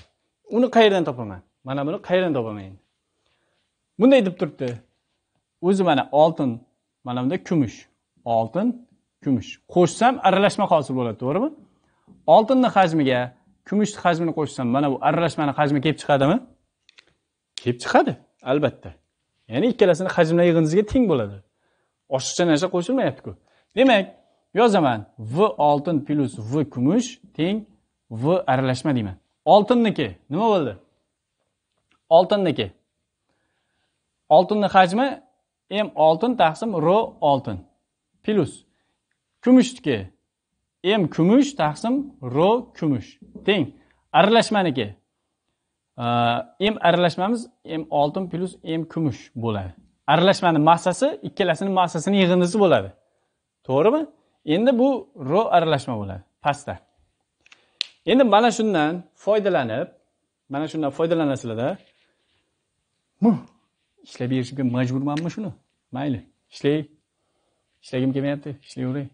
Speaker 1: uni qayerdan topaman mana buni qayerdan topaman endi bunday deb turibdi o'zi mana oltin mana bunda kumush oltin kumush qo'shsam aralashma hosil bo'ladi to'g'rimi oltinni hajmiga kumushni hajmini qo'shsam mana bu aralashmani hajmi kelib chiqadimi kelib chiqadi albatta ya'ni ikkalasini hajmlar yig'indisiga teng bo'ladi oshiqcha narsa qo'shilmayaptiku demak yozaman v oltin plyus v kumush teng v aralashma deyman oltinniki nima bo'ldi oltinniki oltinni hajmi m oltin taqsim r oltin plyus kumushniki m kumush taqsim r kumush teng aralashmaniki m aralashmamiz m oltin plyus m kumush bo'ladi aralashmani massasi ikkalasini massasini yig'indisi bo'ladi to'g'rimi endi bu ro aralashma bo'ladi pastda endi mana shundan foydalanib mana shundan foydalanasizlarda ishlab berishga majburmanmi shuni mayli ishlay ishlagim kelmayapti ishlayveray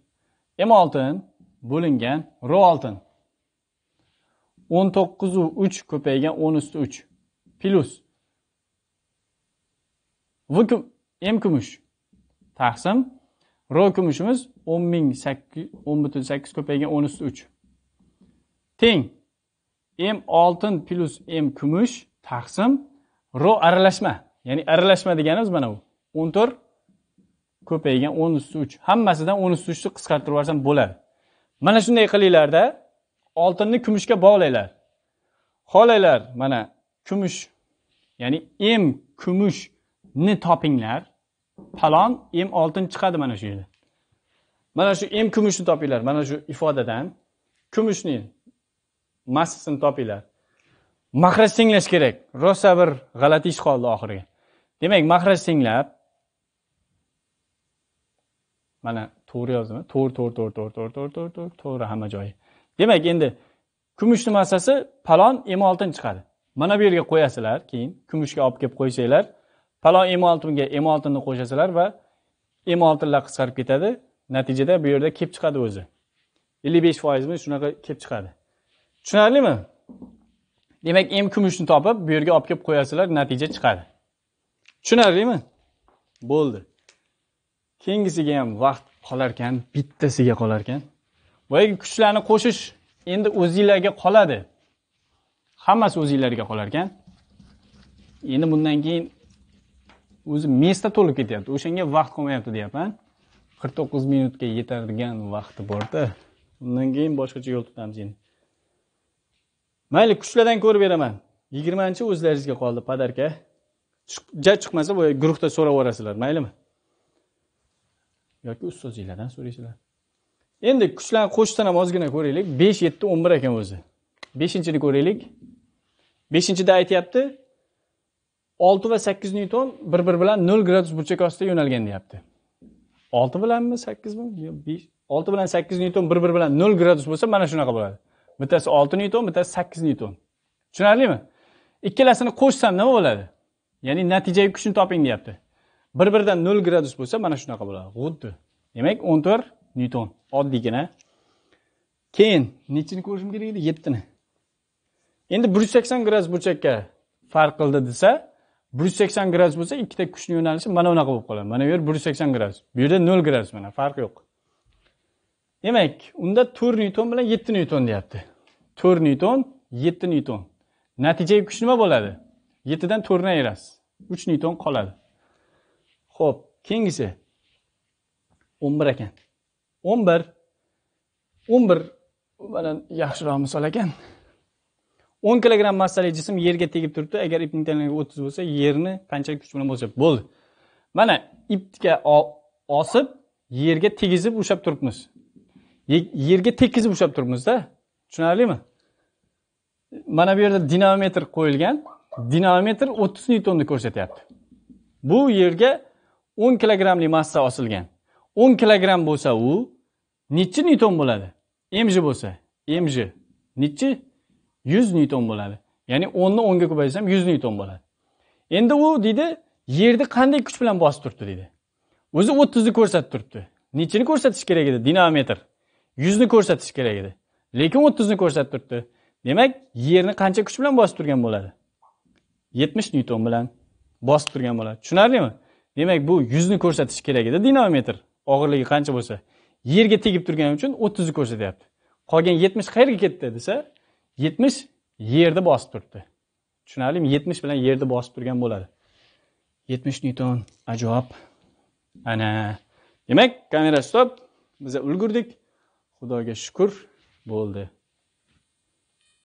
Speaker 1: m oltin bo'lingan ro oltin o'n to'qqizu uch ko'paygan o'n usti uch plyus v m kumush taqsim ro kumushimiz o'n ming sakkiz o'n butun sakkiz ko'paygan o'n usti uch teng m oltin plyus m kumush taqsim ro aralashma ya'ni aralashma deganimiz mana bu o'n to'rt ko'paygan o'n usti uch hammasidan o'n usti uchni qisqartirib yuborsam bo'ladi mana shunday qilinglarda oltinni kumushga bog'langlar xohlanglar mana kumush ya'ni m kumushni topinglar palon m oltin chiqadi mana shu yerda mana shu m kumushni topinglar mana shu ifodadan kumushni massasini topinglar mahraj tenglash kerak rosa bir g'alati ish qoldi oxiriga demak mahraj tenglab mana to'g'ri yozdimi to'g'ri to'g'ri to'g'ri to'g'ri to'g'ri to'g'ri to'g'ri to'g'ri to'g'ri hamma joyi demak endi kumushni massasi palon m oltin chiqadi mana bu yerga qo'yasizlar keyin kumushga olib kelib qo'ysanglar falon m oltinga m oltinni qo'shasizlar va m oltinlar qisqarib ketadi natijada bu yerda kelib chiqadi o'zi ellik besh foizmi shunaqa kelib chiqadi tushunarlimi demak m kumushni topib bu yerga olib kelib qo'yasizlar natija chiqadi tushunarlimi bo'ldi keyingisiga ham vaqt qolar ekan bittasiga qolar ekan boyagi kuchlarni qo'shish endi o'zinglarga qoladi hammasi o'zinglarga qolar ekan endi bundan keyin o'zi mesta to'lib ketyapti o'shanga vaqt qolmayapti deyapman qirq to'qqiz minutga yetadigan vaqti borda undan keyin boshqacha yo'l tutamiz endi mayli kuchlardan ko'rib beraman yigirmanchi o'zlaringizga qoldi podarka ja chiqmasa boya guruhda so'rab yuborasizlar maylimi yoki ustozinglardan so'raysizlar endi kuchlarni qo'shib ham ozgina ko'raylik besh yetti o'n bir ekan o'zi beshinchini ko'raylik beshinchida aytyapti olti va sakkiz nyuton bir biri bilan nol gradus burchak ostida yo'nalgan deyapti olti bilanmi sakkizmi yo besh olti bilan sakkiz nyuton bir biri bilan nol gradus bo'lsa mana shunaqa bo'ladi bittasi olti nyuton bittasi sakkiz nyuton tushunarlimi ikkalasini qo'shsam nima bo'ladi ya'ni natijaviy kuchni toping deyapti bir biridan nol gradus bo'lsa mana shunaqa bo'ladi xuddi demak o'n to'rt nyuton oddiygina keyin nechini ko'rishim kerak edi yettini endi bir yuz sakson gradus burchakka farq qildi desa bir yuz sakson gradus bo'lsa ikkita kuchni yo'nalishi mana bunaqa bo'lib qoladi mana bu yer bir yuz sakson gradus bu yerda nol gradus mana farq yo'q demak unda to'rt nyuton bilan yetti nyuton deyapti to'rt nyuton yetti nyuton natijaviy kuch nima bo'ladi yettidan to'rtni ayirasiz uch nyuton qoladi ho'p keyingisi o'n bir ekan o'n bir o'n bir bilan yaxshiroq misol ekan o'n kilogramm massali jism yerga tegib turibdi agar ipning tagligi o'ttiz bo'lsa yerni qanchalik kuch bilan bo'lsa bo'ldi mana ipga osib yerga tegizib ushlab turibmiz yerga tekizib ushlab turibmizda tushunarlimi mana bu yerda dinamometr qo'yilgan dinamometr o'ttiz nyutonni ko'rsatyapti bu yerga o'n kilogrammli massa osilgan o'n kilogramm bo'lsa u nechi nyuton bo'ladi mj bo'lsa mj nechi yuz newton bo'ladi ya'ni o'nni o'nga ko'paytirsam yuz newton bo'ladi endi u deydi yerni qanday kuch bilan bosib turibdi deydi o'zi o'ttizni ko'rsatib turibdi nechani ko'rsatish kerak edi dinamometr yuzni ko'rsatish kerak edi lekin o'ttizni ko'rsatib turibdi demak yerni qancha kuch bilan bosib turgan bo'ladi yetmish newton bilan bosib turgan bo'ladi tushunarlimi demak bu yuzni ko'rsatishi kerak edi dinamometr og'irligi qancha bo'lsa yerga tegib turgani uchun o'ttizni ko'rsatyapti qolgan yetmish qayerga ketdi desa 70 yerni bosib turibdi tushunarlimi 70 bilan yerni bosib turgan bo'ladi 70 newton ajoyib ana demak kamera stop biz ulgurdik xudoga shukur bo'ldi